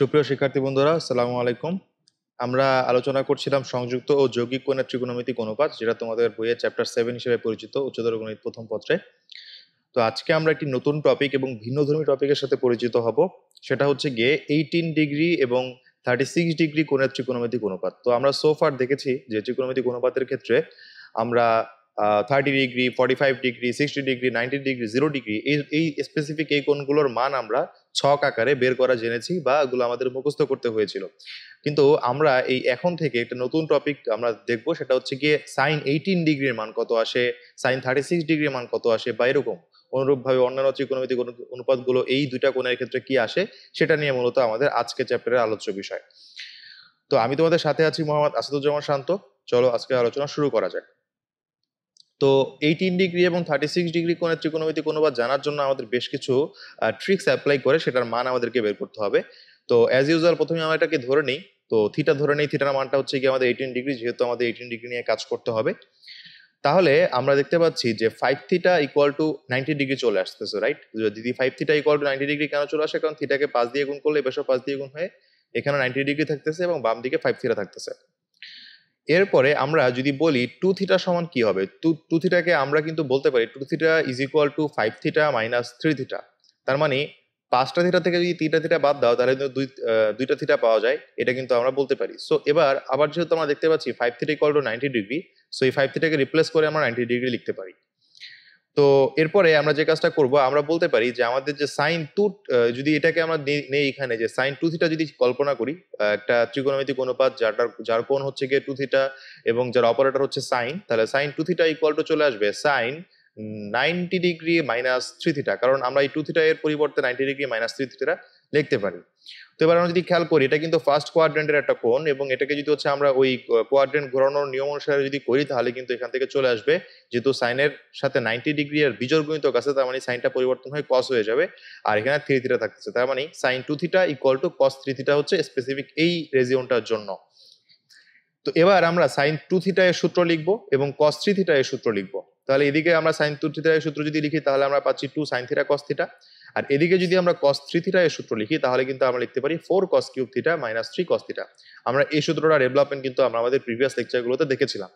সুপ্রিয় শিক্ষার্থী বন্ধুরা সালামু আলাইকুম আমরা আলোচনা করছিলাম সংযুক্ত ও যৌগিক কোণের ত্রিকোণমিতিক অনুপাত যেটা তোমাদের বইয়ের চ্যাপ্টার সেভেন হিসেবে পরিচিত উচ্চতর গণিত প্রথম পত্রে তো আজকে আমরা একটি নতুন টপিক এবং ভিন্নধর্মী টপিকের সাথে পরিচিত হব সেটা হচ্ছে গিয়ে এইটিন ডিগ্রি এবং থার্টি সিক্স ডিগ্রি কোণের ত্রিকোণমিতিক অনুপাত তো আমরা সোফার দেখেছি যে ত্রিকোণমিতিক অনুপাতের ক্ষেত্রে আমরা thirty degree forty five degree sixty degree ninety degree zero degree এই এই স্পেসিফিক এই কোণগুলোর মান আমরা ছক আকারে বের করা জেনেছি বা এগুলো আমাদের মুখস্থ করতে হয়েছিল কিন্তু আমরা এই এখন থেকে একটা নতুন টপিক আমরা দেখব সেটা হচ্ছে গিয়ে সাইন এইটিন ডিগ্রির মান কত আসে সাইন থার্টি সিক্স ডিগ্রির মান কত আসে বা এরকম অনুরূপভাবে অন্যান্য ত্রিকোণমিতিক অনুপাতগুলো এই দুইটা কোণের ক্ষেত্রে কি আসে সেটা নিয়ে মূলত আমাদের আজকে চ্যাপ্টারের আলোচ্য বিষয় তো আমি তোমাদের সাথে আছি মোহাম্মদ আসাদুজ্জামান শান্ত চলো আজকে আলোচনা শুরু করা যায় তো এইটিন ডিগ্রি এবং থার্টি সিক্স ডিগ্রি কোনো ত্রিকোণমিতি কোনো বা জানার জন্য আমাদের বেশ কিছু ট্রিক্স অ্যাপ্লাই করে সেটার মান আমাদেরকে বের করতে হবে তো অ্যাজ ইউজুয়াল প্রথমে আমরা এটাকে ধরে নিই তো থিটা ধরে নিই থিটার মানটা হচ্ছে কি আমাদের এইটিন ডিগ্রি যেহেতু আমাদের এইটিন ডিগ্রি নিয়ে কাজ করতে হবে তাহলে আমরা দেখতে পাচ্ছি যে five theta equal to ninety degree চলে আসতেছে রাইট যদি five theta equal to ninety degree কেন চলে আসে কারণ থিটাকে পাঁচ দিয়ে গুণ করলে এবার পাঁচ দিয়ে গুণ হয়ে এখানে নাইনটি ডিগ্রি থাকতেছে এবং বাম দিকে ফাইভ থিটা থাকতেছে এরপরে আমরা যদি বলি টু থিটা সমান কি হবে টু টু থিটাকে আমরা কিন্তু বলতে পারি two theta is equal to five theta minus three theta তার মানে পাঁচটা থিটা থেকে যদি তিনটা থিটা বাদ দাও তাহলে কিন্তু দুইটা থিটা পাওয়া যায় এটা কিন্তু আমরা বলতে পারি সো এবার আবার যেহেতু আমরা দেখতে পাচ্ছি five theta equal to ninety degree so এই ফাইভ থিটাকে রিপ্লেস করে আমরা নাইনটি ডিগ্রি লিখতে পারি তো এরপরে আমরা যে কাজটা করব আমরা বলতে পারি যে আমাদের যে সাইন টু যদি এটাকে আমরা নেই এখানে যে সাইন টু থিটা যদি কল্পনা করি একটা ত্রিকোণমিতিক অনুপাত যার যার কোন হচ্ছে গিয়ে টু থিটা এবং যার অপারেটর হচ্ছে সাইন তাহলে sine two theta equal to চলে আসবে sine ninety degree minus three theta কারণ আমরা এই টু থিটা এর পরিবর্তে ninety degree minus three theta লিখতে পারি তো এবার আমরা যদি খেয়াল করি এটা কিন্তু ফার্স্ট কোয়াড্রেন্টের একটা কোণ এবং এটাকে যদি হচ্ছে আমরা ওই কোয়াড্রেন্ট ঘোরানোর নিয়ম অনুসারে যদি করি তাহলে কিন্তু এখান থেকে চলে আসবে যেহেতু সাইনের সাথে নাইনটি ডিগ্রি আর বিজোর গণিত আছে তার মানে সাইনটা পরিবর্তন হয়ে কস হয়ে যাবে আর এখানে থ্রি থিটা থাকতেছে তার মানে sine two theta equal to cos three theta হচ্ছে স্পেসিফিক এই রেজিওনটার জন্য তো এবার আমরা সাইন টু থিটা এর সূত্র লিখব এবং কস থ্রি থিটা এর সূত্র লিখব তাহলে এদিকে আমরা সাইন টু থিটা এর সূত্র যদি লিখি তাহলে আমরা পাচ্ছি two sine theta cos theta আর এদিকে যদি আমরা কস থ্রি থিটা এই সূত্র লিখি তাহলে কিন্তু আমরা লিখতে পারি four cos cube theta minus three cos theta আমরা এই সূত্রটা ডেভেলপমেন্ট কিন্তু আমরা আমাদের প্রিভিয়াস লেকচারগুলোতে দেখেছিলাম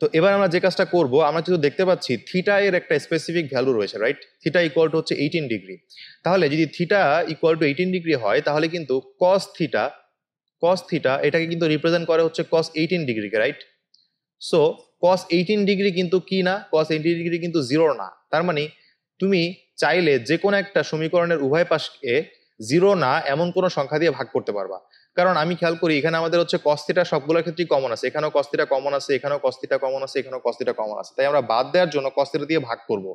তো এবার আমরা যে কাজটা করব আমরা যেহেতু দেখতে পাচ্ছি থিটা এর একটা স্পেসিফিক ভ্যালু রয়েছে রাইট থিটা ইকুয়াল টু হচ্ছে এইটিন ডিগ্রি তাহলে যদি theta equal to eighteen degree হয় তাহলে কিন্তু কস থিটা কস থিটা এটাকে কিন্তু রিপ্রেজেন্ট করে হচ্ছে কস এইটিন ডিগ্রিকে right so cos eighteen degree কিন্তু কি না কস এইটিন ডিগ্রি কিন্তু জিরো না তার মানে তুমি চাইলে যে কোনো একটা সমীকরণের উভয় পাশকে জিরো না এমন কোনো সংখ্যা দিয়ে ভাগ করতে পারবা কারণ আমি খেয়াল করি এখানে আমাদের হচ্ছে কস্তিটা সবগুলোর ক্ষেত্রেই কমন আছে এখানেও কস্তিটা কমন আছে এখানেও কস্তিটা কমন আছে এখানেও কস্তিটা কমন আছে তাই আমরা বাদ দেওয়ার জন্য কস্তিটা দিয়ে ভাগ করব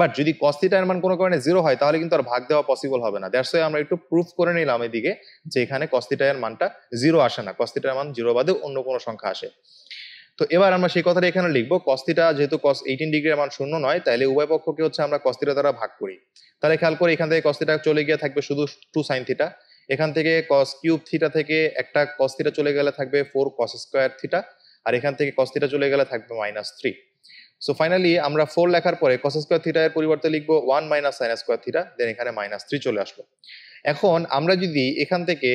বাট যদি কস্তিটা এমন কোনো কারণে জিরো হয় তাহলে কিন্তু আর ভাগ দেওয়া পসিবল হবে না দ্যাটস আমরা একটু প্রুফ করে নিলাম এদিকে যে এখানে কস্তিটা এর মানটা জিরো আসে না কস্তিটার মান জিরো বাদে অন্য কোনো সংখ্যা আসে তো এবার আমরা সেই কথাটা এখানে লিখবো কস্তিটা যেহেতু কস এইটিন ডিগ্রির মান শূন্য নয় তাহলে উভয় পক্ষকে হচ্ছে আমরা কস্তিটা দ্বারা ভাগ করি তাহলে খেয়াল করে এখান থেকে কস্তিটা চলে গিয়ে থাকবে শুধু টু সাইন থিটা এখান থেকে কস কিউব থিটা থেকে একটা কস্তিটা চলে গেলে থাকবে ফোর কস স্কোয়ার থিটা আর এখান থেকে কস্তিটা চলে গেলে থাকবে মাইনাস থ্রি সো ফাইনালি আমরা ফোর লেখার পরে কস স্কোয়ার থিটা এর পরিবর্তে লিখবো one minus sine square theta then এখানে মাইনাস থ্রি চলে আসলো এখন আমরা যদি এখান থেকে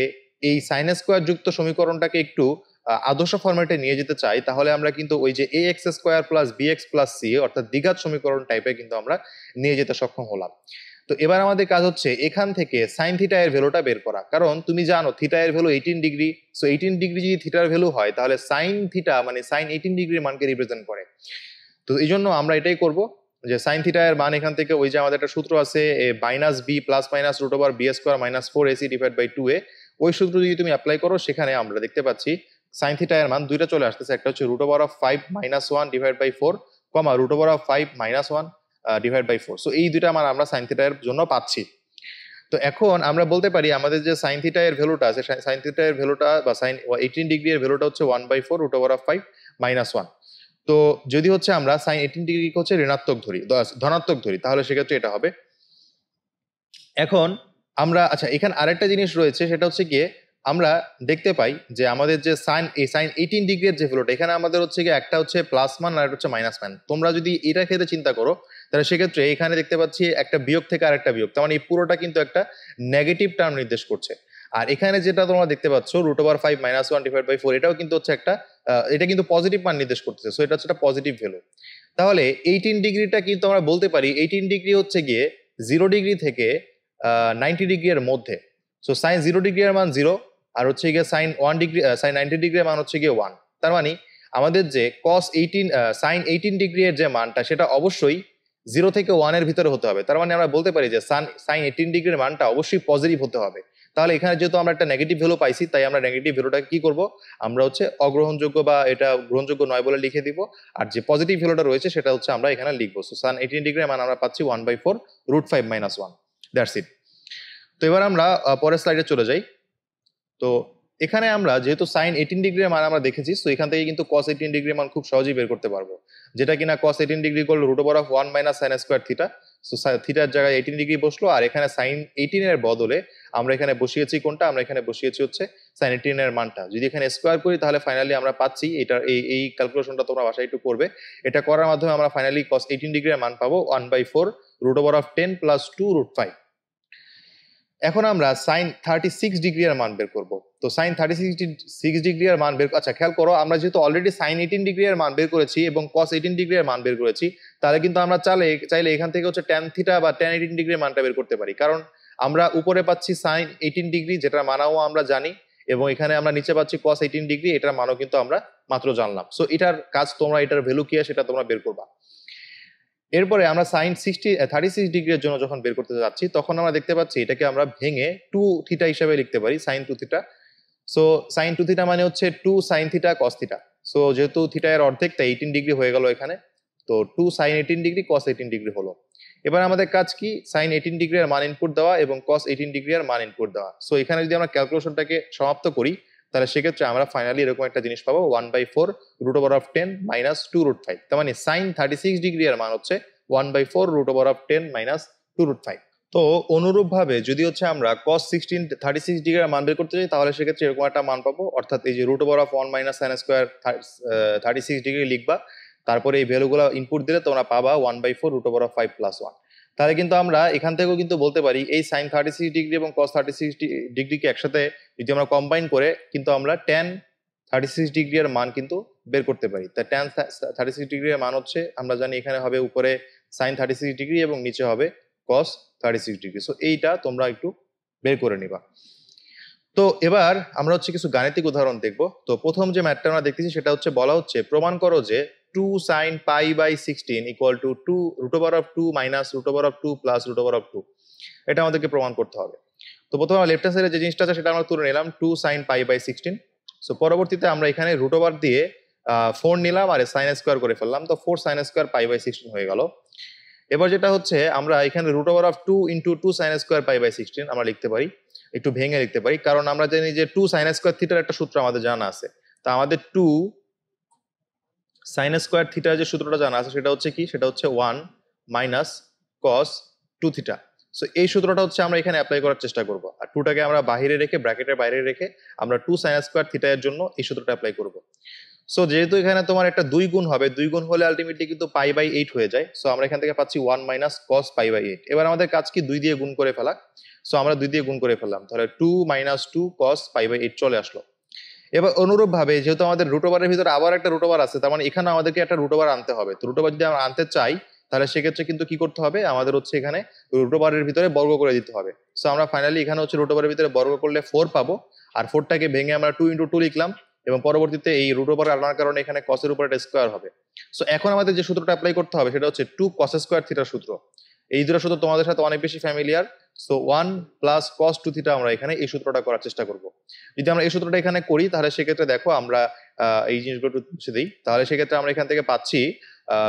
এই সাইন স্কোয়ার যুক্ত সমীকরণটাকে একটু আদর্শ ফরম্যাটে নিয়ে যেতে চাই তাহলে আমরা কিন্তু ওই যে A X square plus B X plus C অর্থাৎ দ্বিঘাত সমীকরণ টাইপে কিন্তু আমরা নিয়ে যেতে সক্ষম হলাম তো এবার আমাদের কাজ হচ্ছে এখান থেকে সাইন থিটা এর ভ্যালুটা বের করা কারণ তুমি জানো থিটা এর value eighteen degree so eighteen degree যদি থিটার ভ্যালু হয় তাহলে সাইন থিটা মানে সাইন এইটিন ডিগ্রির মানকে রিপ্রেজেন্ট করে তো এই জন্য আমরা এটাই করব যে সাইন থিটা এর মান এখান থেকে ওই যে আমাদের একটা সূত্র আছে minus B plus minus root over B square minus four AC divide by two A ওই সূত্র যদি তুমি অ্যাপ্লাই করো সেখানে আমরা দেখতে পাচ্ছি সাইন থিটা এর মান দুইটা চলে আসতেছে একটা হচ্ছে root over of five minus one divide by four comma root over of five minus one divide by four so এই দুইটা মান আমরা সাইন থিটা এর জন্য পাচ্ছি তো এখন আমরা বলতে পারি আমাদের যে সাইন থিটা এর ভ্যালুটা আছে সাইন থিটা এর ভ্যালুটা বা সাইন এইটিন ডিগ্রি এর ভ্যালুটা হচ্ছে one by four root over of five minus one তো যদি হচ্ছে আমরা সাইন এইটিন ডিগ্রি হচ্ছে ঋণাত্মক ধরি ধনাত্মক ধরি তাহলে সেক্ষেত্রে এটা হবে এখন আমরা আচ্ছা এখানে আরেকটা জিনিস রয়েছে সেটা হচ্ছে গিয়ে আমরা দেখতে পাই যে আমাদের যে সাইন এই সাইন এইটিন ডিগ্রির যে ফ্লোটা এখানে আমাদের হচ্ছে কি একটা হচ্ছে প্লাস মান আর একটা হচ্ছে মাইনাস মান তোমরা যদি এটা ক্ষেত্রে চিন্তা করো তাহলে সেক্ষেত্রে এখানে দেখতে পাচ্ছি একটা বিয়োগ থেকে আর একটা বিয়োগ তার মানে এই পুরোটা কিন্তু একটা নেগেটিভ টার্ম নির্দেশ করছে আর এখানে যেটা তোমরা দেখতে পাচ্ছ root over five minus one divide by four এটাও কিন্তু হচ্ছে একটা এটা কিন্তু পজিটিভ মান নির্দেশ করতেছে সো এটা হচ্ছে একটা পজিটিভ ভ্যালু তাহলে এইটিন ডিগ্রিটা কিন্তু আমরা বলতে পারি এইটিন ডিগ্রি হচ্ছে গিয়ে জিরো ডিগ্রি থেকে নাইনটি ডিগ্রি এর মধ্যে সো সাইন জিরো ডিগ্রি এর মান জিরো আর হচ্ছে গিয়ে sine one degree sine ninety degree মান হচ্ছে গিয়ে ওয়ান তার মানে আমাদের যে cos eighteen sine eighteen degree এর যে মানটা সেটা অবশ্যই জিরো থেকে ওয়ানের ভিতরে হতে হবে তার মানে আমরা বলতে পারি যে সান সাইন এইটিন ডিগ্রির মানটা অবশ্যই পজিটিভ হতে হবে তাহলে এখানে যেহেতু আমরা একটা নেগেটিভ ভ্যালু পাইছি তাই আমরা নেগেটিভ ভ্যালুটাকে কি করব আমরা হচ্ছে অগ্রহণযোগ্য বা এটা গ্রহণযোগ্য নয় বলে লিখে দিব আর যে পজিটিভ ভ্যালুটা রয়েছে সেটা হচ্ছে আমরা এখানে লিখবো সো সান এইটিন ডিগ্রি মান আমরা পাচ্ছি one by four root five minus one that's it তো এবার আমরা পরের স্লাইডে চলে যাই তো এখানে আমরা যেহেতু সাইন এইটিন ডিগ্রির মান আমরা দেখেছি তো এখান থেকে কিন্তু কস এইটিন ডিগ্রি মান খুব সহজেই বের করতে পারবো যেটা কিনা কস এইটিন ডিগ্রি করলো root over of one minus sine square theta so থিটার জায়গায় এইটিন ডিগ্রি বসলো আর এখানে সাইন এইটিনের বদলে আমরা এখানে বসিয়েছি কোনটা আমরা এখানে বসিয়েছি হচ্ছে সাইন এইটিনের মানটা যদি এখানে স্কোয়ার করি তাহলে ফাইনালি আমরা পাচ্ছি এটা এই এই ক্যালকুলেশনটা তোমরা বাসায় একটু করবে এটা করার মাধ্যমে আমরা ফাইনালি কস এইটিন ডিগ্রির মান পাবো one by four root over of ten plus two root five এখন আমরা সাইন থার্টি সিক্স ডিগ্রি এর মান বের করবো তো সাইন থার্টি সিক্স ডিগ্রি এর মান বের আচ্ছা খেয়াল করো আমরা যেহেতু অলরেডি সাইন এইটিন ডিগ্রি এর মান বের করেছি এবং কস এইটিন ডিগ্রি এর মান বের করেছি তাহলে কিন্তু আমরা চাইলে চাইলে এখান থেকে হচ্ছে ট্যান থিটা বা ট্যান এইটিন ডিগ্রি মানটা বের করতে পারি কারণ আমরা উপরে পাচ্ছি সাইন এইটিন ডিগ্রি যেটার মানাও আমরা জানি এবং এখানে আমরা নিচে পাচ্ছি কস এইটিন ডিগ্রি এটার মানও কিন্তু আমরা মাত্র জানলাম সো এটার কাজ তোমরা এটার ভ্যালু কি সেটা তোমরা বের করবা এরপরে আমরা সাইন সিক্সটি থার্টি সিক্স ডিগ্রির জন্য যখন বের করতে যাচ্ছি তখন আমরা দেখতে পাচ্ছি এটাকে আমরা ভেঙে টু থিটা হিসাবে লিখতে পারি sine two theta so sine two theta মানে হচ্ছে two sine theta cos theta so যেহেতু থিটা এর অর্ধেক তাই এইটিন ডিগ্রি হয়ে গেল এখানে তো two sine eighteen degree cos eighteen degree হলো এবার আমাদের কাজ কি সাইন এইটিন ডিগ্রি আর মান ইনপুট দেওয়া এবং কস এইটিন ডিগ্রি আর মান ইনপুট দেওয়া সো এখানে যদি আমরা ক্যালকুলেশনটাকে সমাপ্ত করি তাহলে সেক্ষেত্রে আমরা ফাইনালি এরকম একটা জিনিস পাবো one by four root over of ten minus two root five তার মানে সাইন থার্টি সিক্স ডিগ্রি এর মান হচ্ছে one by four root over of ten minus two root five তো অনুরূপভাবে যদি হচ্ছে আমরা cos sixteen thirty six degree মান বের করতে চাই তাহলে সেক্ষেত্রে এরকম একটা মান পাবো অর্থাৎ এই যে root over of one minus sine square thirty six degree লিখবা তারপরে এই ভ্যালুগুলো ইনপুট দিলে তোমরা পাবা one by four root over of five plus one তাহলে কিন্তু আমরা এখান থেকেও কিন্তু বলতে পারি এই সাইন থার্টি সিক্স ডিগ্রি এবং কস থার্টি সিক্স ডিগ্রিকে একসাথে যদি আমরা কম্বাইন করে কিন্তু আমরা ট্যান থার্টি সিক্স ডিগ্রি এর মান কিন্তু বের করতে পারি তা ট্যান থার্টি সিক্স ডিগ্রি এর মান হচ্ছে আমরা জানি এখানে হবে উপরে সাইন থার্টি সিক্স ডিগ্রি এবং নিচে হবে cos thirty six degree so এইটা তোমরা একটু বের করে নিবা তো এবার আমরা হচ্ছে কিছু গাণিতিক উদাহরণ দেখব তো প্রথম যে ম্যাথটা আমরা দেখতেছি সেটা হচ্ছে বলা হচ্ছে প্রমাণ করো যে two sine pi by sixteen equal to two root over of two minus root over of two plus root over of two এটা আমাদেরকে প্রমাণ করতে হবে তো প্রথমে আমরা লেফট সাইডে যে জিনিসটা আছে সেটা আমরা তুলে নিলাম two sine pi by sixteen so পরবর্তীতে আমরা এখানে রুট ওভার দিয়ে ফোর নিলাম আর সাইন স্কোয়ার করে ফেললাম তো four sine square pi by sixteen হয়ে গেল এবার যেটা হচ্ছে আমরা এখানে root over of two into two sine square pi by sixteen আমরা লিখতে পারি একটু ভেঙে লিখতে পারি কারণ আমরা জানি যে টু সাইন স্কোয়ার থিটার একটা সূত্র আমাদের জানা আছে তা আমাদের টু সাইন স্কোয়ার থিটার যে সূত্রটা জানা আছে সেটা হচ্ছে কি সেটা হচ্ছে one minus cos two theta so এই সূত্রটা হচ্ছে আমরা এখানে অ্যাপ্লাই করার চেষ্টা করব আর টুটাকে আমরা বাইরে রেখে ব্র্যাকেটের বাইরে রেখে আমরা টু সাইন স্কোয়ার থিটা এর জন্য এই সূত্রটা অ্যাপ্লাই করব সো যেহেতু এখানে তোমার একটা দুই গুণ হবে দুই গুণ হলে আলটিমেটলি কিন্তু পাই বাই এইট হয়ে যায় সো আমরা এখান থেকে পাচ্ছি one minus cos pi by eight এবার আমাদের কাজ কি দুই দিয়ে গুণ করে ফেলা সো আমরা দুই দিয়ে গুণ করে ফেললাম তাহলে two minus two cos five by eight চলে আসলো এবার অনুরূপভাবে যেহেতু আমাদের রুটোভারের ভিতরে আবার একটা রুটোভার আছে তার মানে এখানে আমাদেরকে একটা রুটোভার আনতে হবে তো রুটোভার যদি আমরা আনতে চাই তাহলে সেক্ষেত্রে কিন্তু কি করতে হবে আমাদের হচ্ছে এখানে রুটোভারের ভিতরে বর্গ করে দিতে হবে সো আমরা ফাইনালি এখানে হচ্ছে রুটোভারের ভিতরে বর্গ করলে ফোর পাবো আর ফোরটাকে ভেঙে আমরা টু ইন্টু টু লিখলাম এবং পরবর্তীতে এই রুট আনার কারণে এখানে কসের উপর একটা স্কোয়ার হবে সো এখন আমাদের যে সূত্রটা অ্যাপ্লাই করতে হবে সেটা হচ্ছে টু কস স্কোয়ার থিটার সূত্র এই দুটো সূত্র তোমাদের সাথে অনেক বেশি familiar so one plus cos two theta আমরা এখানে এই সূত্রটা করার চেষ্টা করব যদি আমরা এই সূত্রটা এখানে করি তাহলে সেক্ষেত্রে দেখো আমরা এই জিনিসগুলো একটু মুছে দিই তাহলে সেক্ষেত্রে আমরা এখান থেকে পাচ্ছি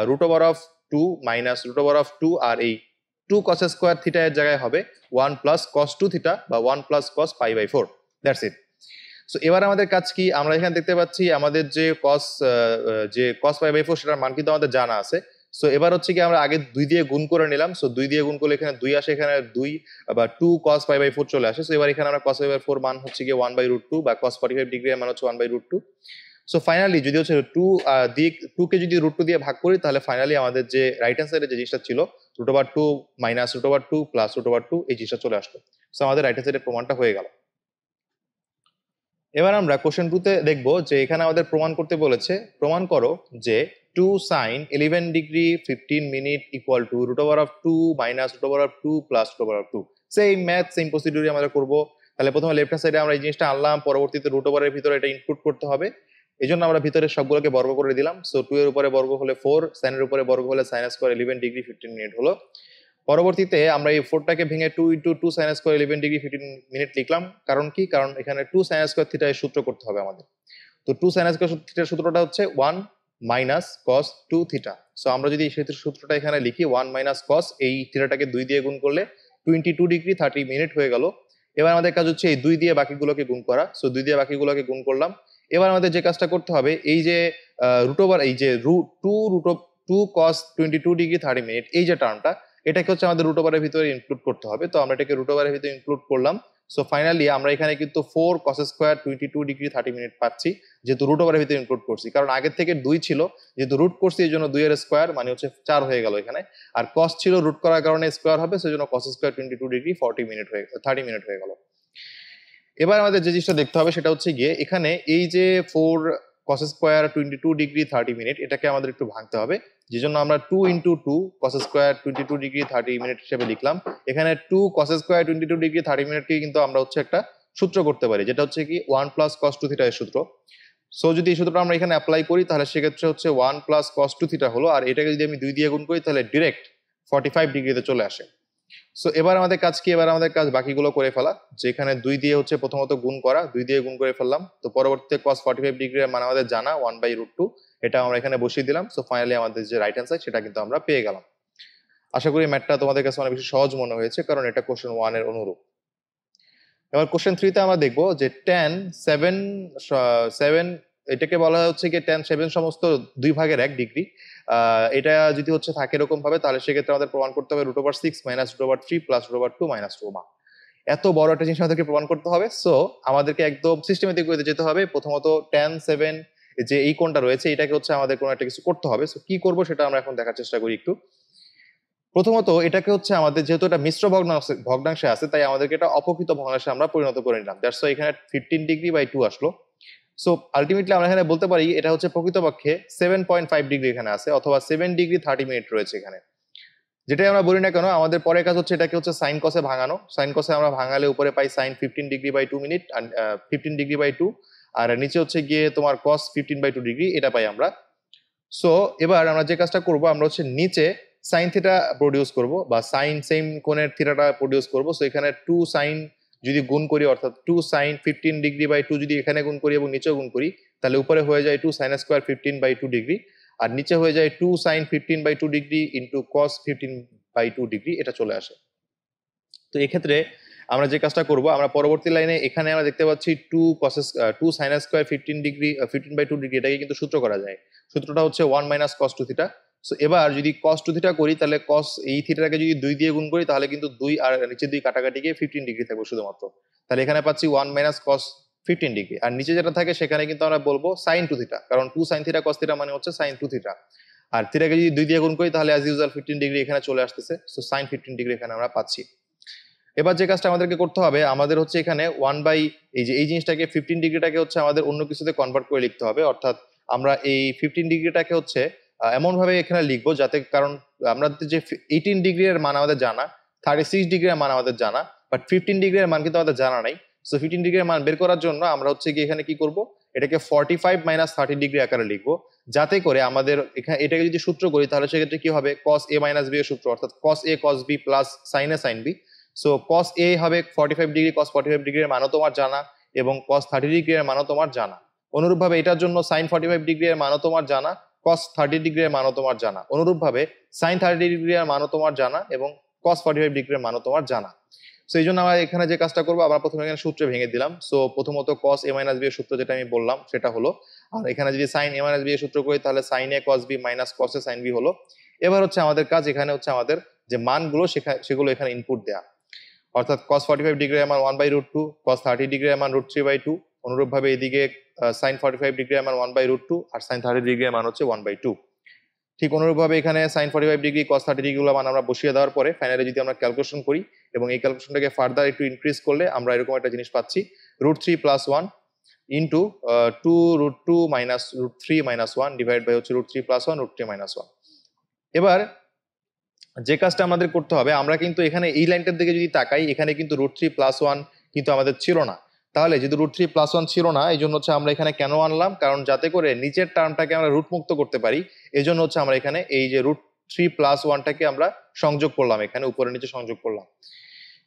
root over of two minus root over of two আর এই টু কস স্কোয়ার থিটা এর জায়গায় হবে one plus cos two theta বা one plus cos pi by four that's it so এবার আমাদের কাজ কি আমরা এখানে দেখতে পাচ্ছি আমাদের যে কস যে কস পাই বাই ফোর সেটার মান কিন্তু আমাদের জানা আছে সো এবার হচ্ছে কি আমরা আগে দুই দিয়ে গুণ করে নিলাম সো দুই দিয়ে গুণ করলে এখানে দুই আসে এখানে দুই বা two cos five by four চলে আসে সো এবার এখানে আমরা কস ফাইভ বাই ফোর মান হচ্ছে গিয়ে ওয়ান বাই রুট টু বা কস ফর্টি ফাইভ ডিগ্রি মান হচ্ছে one by root two so finally যদি হচ্ছে টু দিয়ে কে যদি রুট টু দিয়ে ভাগ করি তাহলে ফাইনালি আমাদের যে রাইট হ্যান্ড সাইডে যে জিনিসটা ছিল root over two minus root over two plus root over two এই জিনিসটা চলে আসলো সো আমাদের রাইট হ্যান্ড সাইডের প্রমাণটা হয়ে গেল এবার আমরা কোশ্চেন টুতে দেখবো যে এখানে আমাদের প্রমাণ করতে বলেছে প্রমাণ করো যে 2 sine 11 degree 15 minute equal to root over of 2 minus root over of 2 plus root over of 2 সেই ম্যাথ সেম প্রসিডিউরে আমরা করব তাহলে প্রথমে লেফট হ্যান্ড সাইডে আমরা এই জিনিসটা আনলাম পরবর্তীতে রুট ওভারের ভিতরে এটা ইনপুট করতে হবে এই আমরা ভিতরে সবগুলোকে বর্গ করে দিলাম সো টু এর উপরে বর্গ হলে ফোর সাইনের উপরে বর্গ হলে sine square eleven degree fifteen minute হলো পরবর্তীতে আমরা এই টাকে ভেঙে two into two sine square eleven degree fifteen minute লিখলাম কারণ কি কারণ এখানে টু সাইন স্কোয়ার থিটা সূত্র করতে হবে আমাদের তো টু সাইন স্কোয়ার থিটার সূত্রটা হচ্ছে one minus cos two theta so আমরা যদি সেই সূত্রটা এখানে লিখি ওয়ান মাইনাস কস এই থিটাটাকে দুই দিয়ে গুণ করলে twenty two degree thirty minute হয়ে গেল এবার আমাদের কাজ হচ্ছে এই দুই দিয়ে বাকিগুলোকে গুণ করা সো দুই দিয়ে বাকিগুলোকে গুণ করলাম এবার আমাদের যে কাজটা করতে হবে এই যে রুট ওভার এই যে root two root two cos twenty two degree thirty minute এই যে টার্মটা এটাকে হচ্ছে আমাদের রুট ওভারের ভিতরে ইনক্লুড করতে হবে তো আমরা এটাকে রুট ওভারের ভিতরে ইনক্লুড করলাম সো ফাইনালি আমরা এখানে কিন্তু four cos square twenty two degree thirty minute পাচ্ছি যেহেতু রুট ওভারের ভিতরে ইনক্লুড করছি কারণ আগের থেকে দুই ছিল যেহেতু রুট করছি এই জন্য দুই এর স্কোয়ার মানে হচ্ছে চার হয়ে গেল এখানে আর কস ছিল রুট করার কারণে স্কোয়ার হবে সেই জন্য cos square twenty two degree forty minute হয়ে থার্টি মিনিট হয়ে গেল এবার আমাদের যে জিনিসটা দেখতে হবে সেটা হচ্ছে গিয়ে এখানে এই যে four cos square twenty two degree thirty minute এটাকে আমাদের একটু ভাঙতে হবে যে জন্য আমরা two into two cos square twenty two degree thirty minute হিসেবে লিখলাম এখানে two cos square twenty two degree thirty মিনিটকে কিন্তু আমরা হচ্ছে একটা সূত্র করতে পারি যেটা হচ্ছে কি one plus cos two theta এর সূত্র সো যদি এই সূত্রটা আমরা এখানে অ্যাপ্লাই করি তাহলে সেক্ষেত্রে হচ্ছে one plus cos two theta হলো আর এটাকে যদি আমি দুই দিয়ে গুণ করি তাহলে ডিরেক্ট ফর্টি ফাইভ ডিগ্রিতে চলে আসে সো এবার আমাদের কাজ কি এবার আমাদের কাজ বাকিগুলো করে ফেলা যেখানে দুই দিয়ে হচ্ছে প্রথমত গুণ করা দুই দিয়ে গুণ করে ফেললাম তো পরবর্তীতে কস ফর্টি ফাইভ ডিগ্রি মানে আমাদের জানা ওয়ান বাই রুট টু এটা আমরা এখানে বসিয়ে দিলাম সো ফাইনালি আমাদের যে রাইট অ্যান্সার সেটা কিন্তু আমরা পেয়ে গেলাম আশা করি ম্যাটটা তোমাদের কাছে অনেক বেশি সহজ মনে হয়েছে কারণ এটা কোশ্চেন ওয়ান এর অনুরূপ এবার কোশ্চেন থ্রিতে আমরা দেখবো যে টেন সেভেন সেভেন এটাকে বলা হচ্ছে কি টেন সেভেন সমস্ত দুই ভাগের এক ডিগ্রি এটা যদি হচ্ছে থাকে এরকম ভাবে তাহলে সেক্ষেত্রে আমাদের প্রমাণ করতে হবে root over six minus root over three plus root over two minus two মা এত বড় একটা জিনিস আমাদেরকে প্রমাণ করতে হবে সো আমাদেরকে একদম সিস্টেমেটিক ওয়েতে যেতে হবে প্রথমত টেন সেভেন যে এই কোনটা রয়েছে এটাকে হচ্ছে আমাদের কোনো একটা কিছু করতে হবে সো কি করব সেটা আমরা এখন দেখার চেষ্টা করি একটু প্রথমত এটাকে হচ্ছে আমাদের যেহেতু এটা মিশ্র ভগ্নাংশে ভগ্নাংশে আছে তাই আমাদেরকে এটা অপকৃত ভগ্নাংশে আমরা পরিণত করে নিলাম দ্যাটস এখানে ফিফটিন ডিগ্রি বাই টু আসলো সো আলটিমেটলি আমরা এখানে বলতে পারি এটা হচ্ছে প্রকৃতপক্ষে সেভেন পয়েন্ট ফাইভ ডিগ্রি এখানে আছে অথবা সেভেন ডিগ্রি থার্টি মিনিট রয়েছে এখানে যেটাই আমরা বলি না কেন আমাদের পরের কাজ হচ্ছে এটাকে হচ্ছে সাইন কসে ভাঙানো সাইন কসে আমরা ভাঙালে উপরে পাই sine fifteen degree by two minute fifteen degree by two আর নিচে হচ্ছে গিয়ে তোমার cos fifteen by two degree এটা পাই আমরা সো এবার আমরা যে কাজটা করব আমরা হচ্ছে নিচে সাইন থিটা প্রডিউস করব বা সাইন সেম কোণের থিটাটা প্রডিউস করব সো এখানে টু সাইন যদি গুণ করি অর্থাৎ two sine fifteen degree by two যদি এখানে গুণ করি এবং নিচেও গুণ করি তাহলে উপরে হয়ে যায় two sine square fifteen by two degree আর নিচে হয়ে যায় two sine fifteen by two degree into cos fifteen by two degree এটা চলে আসে তো এক্ষেত্রে আমরা যে কাজটা করব আমরা পরবর্তী লাইনে এখানে আমরা দেখতে পাচ্ছি টু কসেস two sine square fifteen degree fifteen by two degree এটাকে কিন্তু সূত্র করা যায় সূত্রটা হচ্ছে one minus cos two theta so এবার যদি কস টু থিটা করি তাহলে কস এই থিটাটাকে যদি দুই দিয়ে গুণ করি তাহলে কিন্তু দুই আর নিচে দুই কাটাকাটি গিয়ে ফিফটিন ডিগ্রি থাকবে শুধুমাত্র তাহলে এখানে পাচ্ছি one minus cos fifteen degree আর নিচে যেটা থাকে সেখানে কিন্তু আমরা বলবো সাইন টু থিটা কারণ two sine theta cos theta মানে হচ্ছে সাইন টু থিটা আর থিটাকে যদি দুই দিয়ে গুণ করি তাহলে অ্যাজ ইউজাল ফিফটিন ডিগ্রি এখানে চলে আসতেছে সো সাইন ফিফটিন ডিগ্রি এখানে আমরা পাচ্ছি এবার যে কাজটা আমাদেরকে করতে হবে আমাদের হচ্ছে এখানে ওয়ান বাই এই যে এই জিনিসটাকে ফিফটিন ডিগ্রিটাকে হচ্ছে আমাদের অন্য কিছুতে কনভার্ট করে লিখতে হবে অর্থাৎ আমরা এই ফিফটিন ডিগ্রিটাকে হচ্ছে এমনভাবে এখানে লিখবো যাতে কারণ আমরা যে এইটিন ডিগ্রির মান আমাদের জানা থার্টি সিক্স ডিগ্রির মান আমাদের জানা বাট ফিফটিন ডিগ্রির মান কিন্তু আমাদের জানা নাই সো ফিফটিন ডিগ্রির মান বের করার জন্য আমরা হচ্ছে কি এখানে কি করব এটাকে forty five minus thirty degree আকারে লিখবো যাতে করে আমাদের এখানে এটাকে যদি সূত্র করি তাহলে সেক্ষেত্রে কি হবে কস এ মাইনাস বি এর সূত্র অর্থাৎ cos A cos B plus sine A sine B so cos A হবে forty five degree cos forty five ডিগ্রির মানও তোমার জানা এবং কস থার্টি ডিগ্রি এর মানও তোমার জানা অনুরূপভাবে এটার জন্য সাইন ফর্টি ফাইভ ডিগ্রি এর মানও তোমার জানা কস থার্টি ডিগ্রি এর মানও তোমার জানা অনুরূপভাবে সাইন থার্টি ডিগ্রি এর মানও তোমার জানা এবং কস ফর্টি ফাইভ ডিগ্রি এর মানও তোমার জানা সো এই জন্য আমরা এখানে যে কাজটা করবো আমরা প্রথমে এখানে সূত্রে ভেঙে দিলাম সো প্রথমত কস এ মাইনাস বি এর সূত্র যেটা আমি বললাম সেটা হলো আর এখানে যদি সাইন এ মাইনাস বি এর সূত্র করি তাহলে sine A cos B minus cos A sine B হলো এবার হচ্ছে আমাদের কাজ এখানে হচ্ছে আমাদের যে মানগুলো সেগুলো এখানে ইনপুট দেয়া অর্থাৎ কস ফর্টি ফাইভ ডিগ্রি আমার one by root two cos thirty degree আমার রুট থ্রি বাই টু অনুরূপভাবে এদিকে সাইন ফর্টি ফাইভ ডিগ্রি আমার ওয়ান বাই রুট টু আর সাইন থার্টি ডিগ্রি মান হচ্ছে ওয়ান বাই টু ঠিক অনুরূপভাবে এখানে sine forty five degree cos thirty ডিগ্রিগুলো মান আমরা বসিয়ে দেওয়ার পরে ফাইনালি যদি আমরা ক্যালকুলেশন করি এবং এই ক্যালকুলেশনটাকে ফার্দার একটু ইনক্রিজ করলে আমরা এরকম একটা জিনিস পাচ্ছি root three plus one into two root two minus root three minus one divide by হচ্ছে root three plus one root three minus one এবার যে কাজটা আমাদের করতে হবে আমরা কিন্তু এখানে এই লাইনটার দিকে যদি তাকাই এখানে কিন্তু রুট থ্রি প্লাস ওয়ান কিন্তু আমাদের ছিল না তাহলে যেহেতু রুট থ্রি প্লাস ওয়ান ছিল না এই জন্য হচ্ছে আমরা এখানে কেন আনলাম কারণ যাতে করে নিচের টার্মটাকে আমরা রুট মুক্ত করতে পারি এই জন্য হচ্ছে আমরা এখানে এই যে রুট থ্রি প্লাস ওয়ানটাকে আমরা সংযোগ করলাম এখানে উপরে নিচে সংযোগ করলাম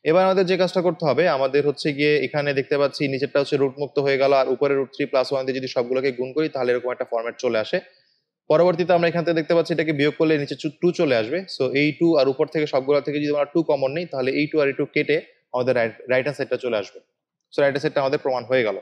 এবার আমাদের যে কাজটা করতে হবে আমাদের হচ্ছে গিয়ে এখানে দেখতে পাচ্ছি নিচেরটা হচ্ছে রুট মুক্ত হয়ে গেল আর উপরে রুট থ্রি প্লাস ওয়ান দিয়ে যদি সবগুলোকে গুণ করি তাহলে এরকম একটা ফর্ম্যাট চলে আসে পরবর্তীতে আমরা এখান থেকে দেখতে পাচ্ছি এটাকে বিয়োগ করলে নিচে টু চলে আসবে সো এই টু আর উপর থেকে সবগুলো থেকে যদি আমরা টু কমন নেই তাহলে এই টু আর এই টু কেটে আমাদের রাইট হ্যান্ড সাইডটা চলে আসবে সো রাইট সেটটা আমাদের প্রমাণ হয়ে গেল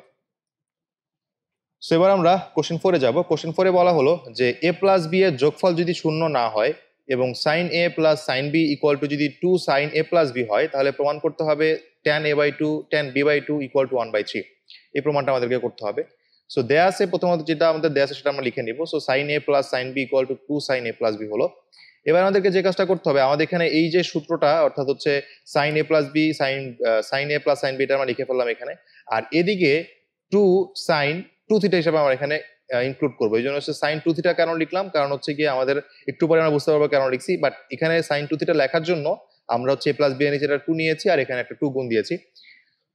সো এবার আমরা কোশ্চেন ফোরে যাব কোশ্চেন ফোরে বলা হলো যে এ প্লাস বি এর যোগফল যদি শূন্য না হয় এবং sine A plus sine B equal to যদি two sine A plus B হয় তাহলে প্রমাণ করতে হবে tan A by two tan B by two equal to one by three এই প্রমাণটা আমাদেরকে করতে হবে সো দেয়া আছে প্রথমত যেটা আমাদের দেয়া আছে সেটা আমরা লিখে নিব so sine A plus sine B equal to two sine A plus B হলো এবার আমাদেরকে যে কাজটা করতে হবে আমাদের এখানে এই যে সূত্রটা অর্থাৎ হচ্ছে sine A plus B sine sine A plus sine beta আমরা লিখে ফেললাম এখানে আর এদিকে টু সাইন টু থিটা হিসাবে আমরা এখানে ইনক্লুড করবো এই জন্য হচ্ছে সাইন টু থিটা কেন লিখলাম কারণ হচ্ছে গিয়ে আমাদের একটু পরে আমরা বুঝতে পারবো কেন লিখছি বাট এখানে সাইন টু থিটা লেখার জন্য আমরা হচ্ছে এ প্লাস বি এর নিচে একটা টু নিয়েছি আর এখানে একটা টু গুণ দিয়েছি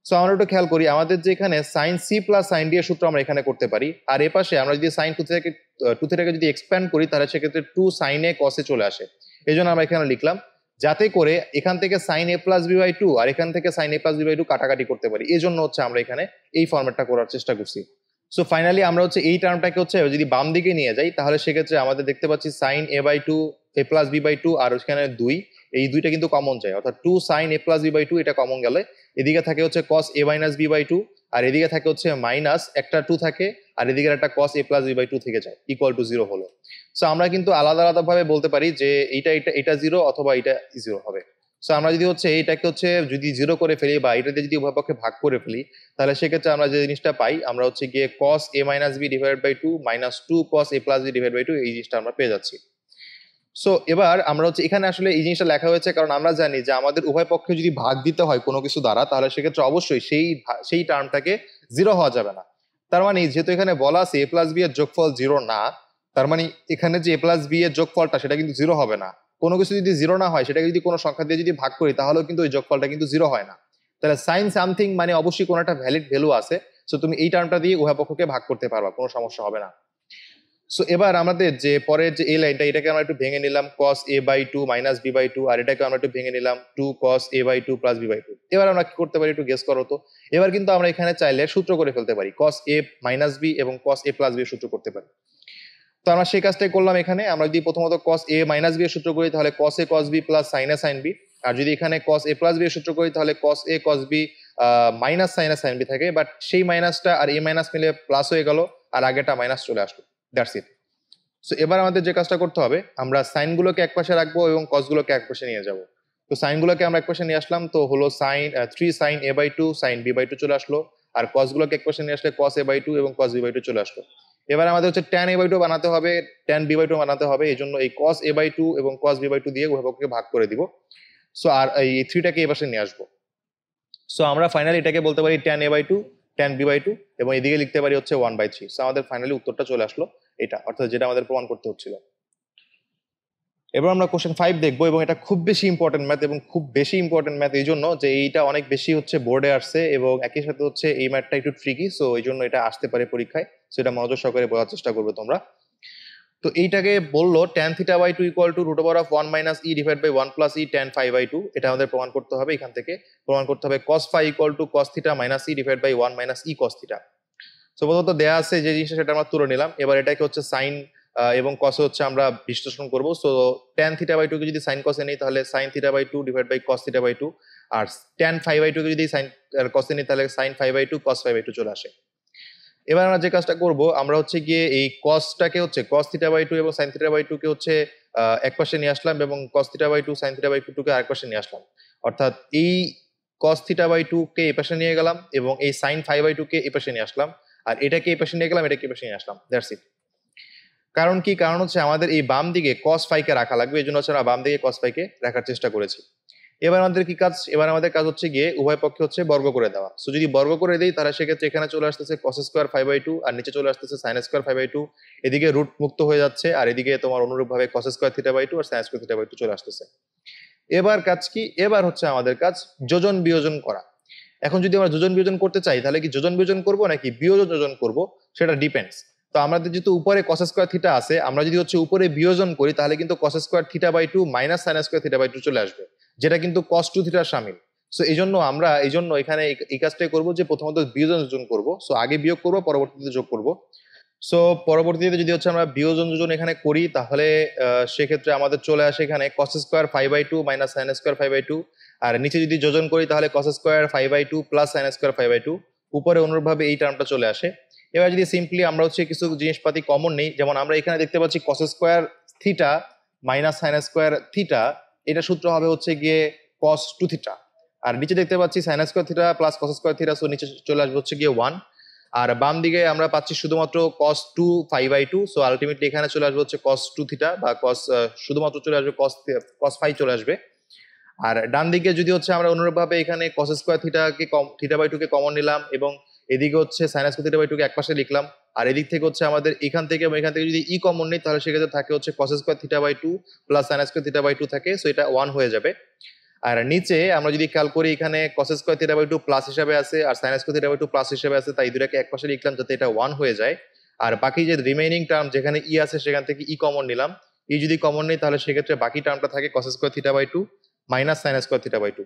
সো আমরা একটু খেয়াল করি আমাদের যে এখানে sine C plus sine D এর সূত্র আমরা এখানে করতে পারি আর এ পাশে আমরা যদি সাইন টু থেকে টু থেকে যদি এক্সপ্যান্ড করি তাহলে সেক্ষেত্রে টু সাইন এ কসে চলে আসে এই জন্য আমরা এখানে লিখলাম যাতে করে এখান থেকে sine A plus B by two আর এখান থেকে sine A plus B by two কাটাকাটি করতে পারি এই জন্য হচ্ছে আমরা এখানে এই ফর্মেটটা করার চেষ্টা করছি সো ফাইনালি আমরা হচ্ছে এই টার্মটাকে হচ্ছে যদি বাম দিকে নিয়ে যাই তাহলে সেক্ষেত্রে আমাদের দেখতে পাচ্ছি sine A by two A plus B by two আর ওখানে দুই এই দুইটা কিন্তু কমন যায় অর্থাৎ two sine A plus B by two এটা কমন গেলে এদিকে থাকে হচ্ছে cos A minus B by two আর এদিকে থাকে হচ্ছে মাইনাস একটা টু থাকে আর এদিকে একটা cos A plus B by two থেকে যায় ইকুয়াল টু জিরো হলো সো আমরা কিন্তু আলাদা আলাদা ভাবে বলতে পারি যে এইটা এটা এটা জিরো অথবা এটা জিরো হবে সো আমরা যদি হচ্ছে এইটাকে হচ্ছে যদি জিরো করে ফেলি বা এটা দিয়ে যদি উভয় পক্ষে ভাগ করে ফেলি তাহলে সেক্ষেত্রে আমরা যে জিনিসটা পাই আমরা হচ্ছে গিয়ে cos A minus B divide by two minus two cos A plus B divide by two এই জিনিসটা আমরা পেয়ে যাচ্ছি সো এবার আমরা হচ্ছে এখানে আসলে এই জিনিসটা লেখা হয়েছে কারণ আমরা জানি যে আমাদের উভয় পক্ষে যদি ভাগ দিতে হয় কোনো কিছু দ্বারা তাহলে সেক্ষেত্রে অবশ্যই সেই সেই টার্মটাকে জিরো হওয়া যাবে না তার মানে যেহেতু এখানে বলা আছে এ প্লাস বি এর যোগফল জিরো না তার মানে এখানে যে এ প্লাস বি এর যোগফলটা সেটা কিন্তু জিরো হবে না কোনো কিছু যদি জিরো না হয় সেটাকে যদি কোনো সংখ্যা দিয়ে যদি ভাগ করি তাহলেও কিন্তু ওই যোগফলটা কিন্তু জিরো হয় না তাহলে সাইন সামথিং মানে অবশ্যই কোনো একটা ভ্যালিড ভ্যালু আছে সো তুমি এই টার্মটা দিয়ে উভয় পক্ষকে ভাগ করতে পারবা কোনো সমস্যা হবে না সো এবার আমাদের যে পরের যে এই লাইনটা এটাকে আমরা একটু ভেঙে নিলাম cos A by two minus B by two আর এটাকে আমরা একটু ভেঙে নিলাম two cos A by two plus B by two এবার আমরা কি করতে পারি একটু গেস করো তো এবার কিন্তু আমরা এখানে চাইলে সূত্র করে ফেলতে পারি কস এ মাইনাস বি এবং কস এ প্লাস বি সূত্র করতে পারি তো আমরা সেই কাজটাই করলাম এখানে আমরা যদি প্রথমত কস এ মাইনাস বি সূত্র করি তাহলে cos A cos B plus sine A sine B আর যদি এখানে কস এ প্লাস বি সূত্র করি তাহলে cos A cos B minus sine A sine B থাকে বাট সেই মাইনাসটা আর এ মাইনাস মিলে প্লাস হয়ে গেল আর আগেটা মাইনাস চলে আসলো দ্যাটস ইট সো এবার আমাদের যে কাজটা করতে হবে আমরা সাইনগুলোকে এক পাশে রাখবো এবং কসগুলোকে এক পাশে নিয়ে যাব তো সাইনগুলোকে আমরা এক পাশে নিয়ে আসলাম তো হলো sine three sine A by two sine B by two চলে আসলো আর কসগুলোকে এক পাশে নিয়ে আসলে কস এ বাই টু এবং কস বি বাই টু চলে আসলো এবার আমাদের হচ্ছে ট্যান এ বাই টু বানাতে হবে ট্যান বি বাই টু বানাতে হবে এই জন্য এই কস এ বাই টু এবং কস বি বাই টু দিয়ে উভয়পক্ষকে ভাগ করে দিব সো আর এই থ্রিটাকে এ পাশে নিয়ে আসবো সো আমরা ফাইনালি এটাকে বলতে পারি tan A by two tan B by two এবং এদিকে লিখতে পারি হচ্ছে ওয়ান বাই থ্রি সো আমাদের ফাইনালি উত্তরটা চলে আসলো এটা অর্থাৎ যেটা আমাদের প্রমাণ করতে হচ্ছিল এবার আমরা কোশ্চেন ফাইভ দেখবো এবং এটা খুব বেশি ইম্পর্টেন্ট ম্যাথ এবং খুব বেশি ইম্পর্টেন্ট ম্যাথ এই জন্য যে এইটা অনেক বেশি হচ্ছে বোর্ডে আসছে এবং একই সাথে হচ্ছে এই ম্যাথটা একটু ট্রিকি সো এই জন্য এটা আসতে পারে পরীক্ষায় সো এটা মনোযোগ সহকারে বোঝার চেষ্টা করবে তোমরা তো এইটাকে বললো tan theta by two equal to root over of one minus e divide by one plus e tan five by two এটা আমাদের প্রমাণ করতে হবে এখান থেকে প্রমাণ করতে হবে cos phi equal to cos theta minus e divide by one minus e cos theta so প্রথমত দেয়া আছে যে জিনিসটা সেটা আমরা তুলে নিলাম এবার এটাকে হচ্ছে সাইন এবং কসে হচ্ছে আমরা বিশ্লেষণ করবো সো ট্যান থিটা বাই টুকে যদি সাইন কসে নিই তাহলে sine theta by two divide by cos theta by two আর ট্যান ফাইভ বাই টুকে যদি সাইন কসে নিই তাহলে sine five by two cos five by two চলে আসে এবার আমরা যে কাজটা করব আমরা হচ্ছে গিয়ে এই কসটাকে হচ্ছে কস থিটা বাই টু এবং সাইন থিটা বাই টুকে হচ্ছে এক পাশে নিয়ে আসলাম এবং cos theta by two sine theta by টুকে আরেক পাশে নিয়ে আসলাম অর্থাৎ এই কস থিটা বাই টুকে এ পাশে নিয়ে গেলাম এবং এই সাইন ফাইভ বাই টুকে এ পাশে নিয়ে আসলাম আর এটাকে এই পাশে নিয়ে গেলাম এটাকে এই পাশে নিয়ে আসলাম দ্যাটস ইট কারণ কি কারণ হচ্ছে আমাদের এই বাম দিকে কস ফাইকে রাখা লাগবে এই জন্য হচ্ছে আমরা বাম দিকে কস ফাইকে রাখার চেষ্টা করেছি এবার আমাদের কি কাজ এবার আমাদের কাজ হচ্ছে গিয়ে উভয় পক্ষে হচ্ছে বর্গ করে দেওয়া সো যদি বর্গ করে দেই তাহলে সেক্ষেত্রে এখানে চলে আসতেছে cos square five by two আর নিচে চলে আসতেছে sine square five by two এদিকে রুট মুক্ত হয়ে যাচ্ছে আর এদিকে তোমার অনুরূপভাবে cos square theta by two আর sine square theta by two চলে আসতেছে এবার কাজ কি এবার হচ্ছে আমাদের কাজ যোজন বিয়োজন করা এখন যদি আমরা যোজন বিয়োজন করতে চাই তাহলে কি যোজন বিয়োজন করব নাকি বিয়োজন যোজন করব সেটা ডিপেন্ডস তো আমাদের যেহেতু উপরে কস স্কোয়ার থিটা আছে আমরা যদি হচ্ছে উপরে বিয়োজন করি তাহলে কিন্তু cos square theta by two minus sine square theta by two চলে আসবে যেটা কিন্তু কস টু থিটার সামিল সো এই জন্য আমরা এই জন্য এখানে এই কাজটাই করবো যে প্রথমত বিয়োজন যোজন করবো সো আগে বিয়োগ করবো পরবর্তীতে যোগ করবো সো পরবর্তীতে যদি হচ্ছে আমরা বিয়োজন যোজন এখানে করি তাহলে সেক্ষেত্রে আমাদের চলে আসে এখানে cos square five by two minus sine square five by two আর নিচে যদি যোজন করি তাহলে cos square five by two plus sine square five by two উপরে অনুরূপভাবে এই টার্মটা চলে আসে এবার যদি সিম্পলি আমরা হচ্ছে কিছু জিনিসপাতি কমন নেই যেমন আমরা এখানে দেখতে পাচ্ছি cos square theta minus sine square theta এটা সূত্র হবে হচ্ছে গিয়ে কস টু থিটা আর নিচে দেখতে পাচ্ছি sine square theta plus cos square theta so নিচে চলে আসবে হচ্ছে গিয়ে ওয়ান আর বাম দিকে আমরা পাচ্ছি শুধুমাত্র cos two five by two so ultimately এখানে চলে আসবে হচ্ছে কস টু থিটা বা কস শুধুমাত্র চলে আসবে কস কস ফাইভ চলে আসবে আর ডান দিকে যদি হচ্ছে আমরা অনুরূপভাবে এখানে কস স্কোয়ার থিটাকে কম থিটা বাই টুকে কমন নিলাম এবং এদিকে হচ্ছে সাইনাস থিটা বাই টুকে একপাশে লিখলাম আর এদিক থেকে হচ্ছে আমাদের এখান থেকে এবং এখান থেকে যদি ই e কমন নেই তাহলে সেক্ষেত্রে থাকে হচ্ছে cos square theta by two plus sinus square theta by two থাকে সো এটা ওয়ান হয়ে যাবে আর নিচে আমরা যদি খেয়াল করি এখানে cos square theta by two plus হিসাবে আছে আর sinus square theta by two plus হিসাবে আছে তাই দুটাকে একপাশে লিখলাম যাতে এটা ওয়ান হয়ে যায় আর বাকি যে রিমেইনিং টার্ম যেখানে ই e আছে সেখান থেকে ই e কমন নিলাম ই যদি কমন নেই তাহলে সেক্ষেত্রে বাকি টার্মটা থাকে cos square theta by two minus sine square theta by two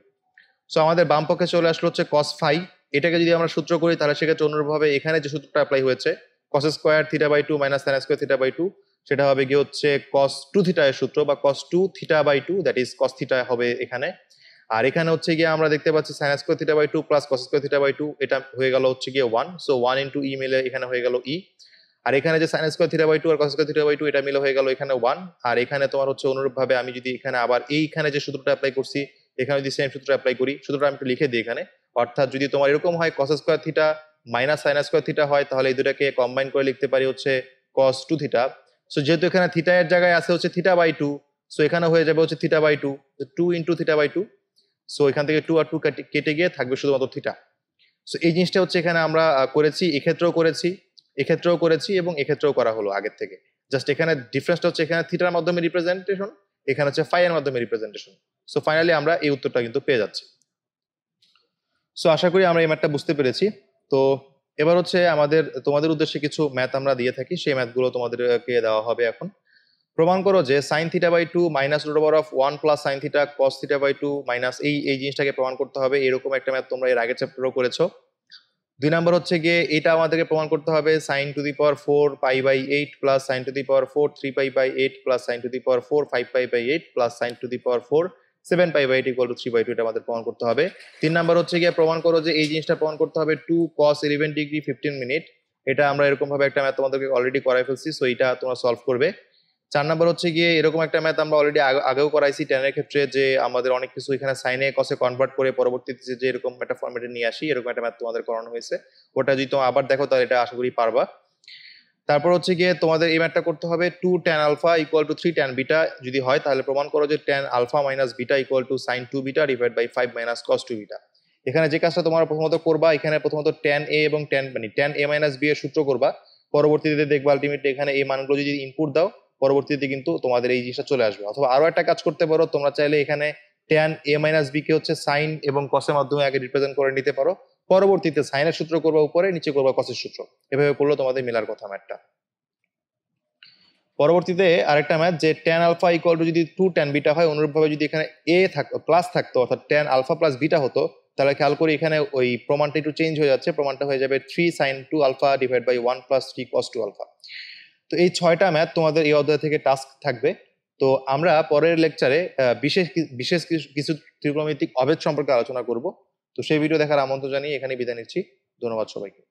so আমাদের বাম পক্ষে চলে আসলো হচ্ছে কস ফাই এটাকে যদি আমরা সূত্র করি তাহলে সেক্ষেত্রে অনুরূপভাবে এখানে যে সূত্রটা অ্যাপ্লাই হয়েছে cos square theta by two minus sine square theta by two সেটা হবে গিয়ে হচ্ছে কস টু থিটা এর সূত্র বা cos two theta by two that is cos theta হবে এখানে আর এখানে হচ্ছে গিয়ে আমরা দেখতে পাচ্ছি sine square theta by two plus cos square theta by two এটা হয়ে গেল হচ্ছে গিয়ে one so one into e মিলে এখানে হয়ে গেল ই e। আর এখানে যে sine square theta by two আর cos square theta by two এটা মিলে হয়ে গেল এখানে ওয়ান আর এখানে তোমার হচ্ছে অনুরূপভাবে আমি যদি এখানে আবার এইখানে যে সূত্রটা অ্যাপ্লাই করছি এখানে যদি সেম সূত্র অ্যাপ্লাই করি সূত্রটা আমি একটু লিখে দিই এখানে অর্থাৎ যদি তোমার এরকম হয় cos square theta minus sine square theta হয় তাহলে এই দুটাকে কম্বাইন করে লিখতে পারি হচ্ছে কস টু থিটা সো যেহেতু এখানে থিটা এর জায়গায় আছে হচ্ছে থিটা বাই টু সো এখানে হয়ে যাবে হচ্ছে theta by two two into theta by two so এখান থেকে টু আর টু কেটে গিয়ে থাকবে শুধুমাত্র থিটা সো এই জিনিসটা হচ্ছে এখানে আমরা করেছি এক্ষেত্রেও করেছি এক্ষেত্রেও করেছি এবং এক্ষেত্রেও করা হলো আগের থেকে জাস্ট এখানে ডিফারেন্সটা হচ্ছে এখানে থিটার মাধ্যমে রিপ্রেজেন্টেশন এখানে হচ্ছে ফাইয়ের মাধ্যমে রিপ্রেজেন্টেশন সো ফাইনালি আমরা এই উত্তরটা কিন্তু পেয়ে যাচ্ছি সো আশা করি আমরা এই ম্যাথটা বুঝতে পেরেছি তো এবার হচ্ছে আমাদের তোমাদের উদ্দেশ্যে কিছু ম্যাথ আমরা দিয়ে থাকি সেই ম্যাথগুলো তোমাদেরকে দেওয়া হবে এখন প্রমাণ করো যে sine theta by two minus root over of one plus sine theta cos theta by two minus এই এই জিনিসটাকে প্রমাণ করতে হবে এরকম একটা ম্যাথ তোমরা এর আগের চ্যাপ্টারও করেছো দুই নম্বর হচ্ছে গিয়ে এটা আমাদেরকে প্রমাণ করতে হবে sine to the power four pi by eight plus sine to the power four three pi by eight plus sine to the power four five pi by eight plus sine to the power four seven pi by eight equal to three by two এটা আমাদের প্রমাণ করতে হবে তিন number হচ্ছে গিয়ে প্রমাণ করো যে এই জিনিসটা প্রমাণ করতে হবে two cos eleven degree fifteen minute এটা আমরা এরকমভাবে একটা ম্যাথ তোমাদেরকে অলরেডি করাই ফেলছি সো এটা তোমরা সলভ করবে চার নাম্বার হচ্ছে গিয়ে এরকম একটা ম্যাথ আমরা অলরেডি আগেও করাইছি টেনের ক্ষেত্রে যে আমাদের অনেক কিছু এখানে সাইনে কসে কনভার্ট করে পরবর্তীতে যে এরকম একটা ফর্মেটে নিয়ে আসি এরকম একটা ম্যাথ তোমাদের করানো হয়েছে ওটা যদি তোমার আবার দেখো তাহলে এটা আশা করি পারবা তারপর হচ্ছে গিয়ে তোমাদের এই ম্যাথটা করতে হবে two tan alpha equal to three tan beta যদি হয় তাহলে প্রমাণ করো যে tan alpha minus beta equal to sine two beta divide by five minus cos two beta এখানে যে কাজটা তোমার প্রথমত করবা এখানে প্রথমত ট্যান এ এবং ট্যান মানে ট্যান এ মাইনাস বি এর সূত্র করবা পরবর্তীতে দেখবা আলটিমেটলি এখানে এই মানগুলো যদি ইনপুট দাও পরবর্তীতে কিন্তু তোমাদের এই জিনিসটা চলে আসবে অথবা আরো একটা কাজ করতে পারো তোমরা চাইলে এখানে ট্যান এ মাইনাস বি কে হচ্ছে সাইন এবং কসের মাধ্যমে আগে রিপ্রেজেন্ট করে নিতে পারো পরবর্তীতে সাইনের সূত্র করবা উপরে নিচে করবা কসের সূত্র এভাবে করলো তোমাদের মেলার কথা ম্যাটটা পরবর্তীতে আরেকটা ম্যাথ যে ট্যান আলফা ইকুয়াল টু যদি টু ট্যান বিটা হয় অনুরূপভাবে যদি এখানে এ থাকতো প্লাস থাকতো অর্থাৎ ট্যান আলফা প্লাস বিটা হতো তাহলে খেয়াল করি এখানে ওই প্রমাণটা একটু চেঞ্জ হয়ে যাচ্ছে প্রমাণটা হয়ে যাবে three sine two alpha divide by one plus three cos two alpha তো এই ছয়টা ম্যাথ তোমাদের এই অধ্যায় থেকে টাস্ক থাকবে তো আমরা পরের লেকচারে বিশেষ বিশেষ কিছু ত্রিকোণমিতিক অভেদ সম্পর্কে আলোচনা করব তো সেই ভিডিও দেখার আমন্ত্রণ জানিয়ে এখানে বিদায় নিচ্ছি ধন্যবাদ সবাইকে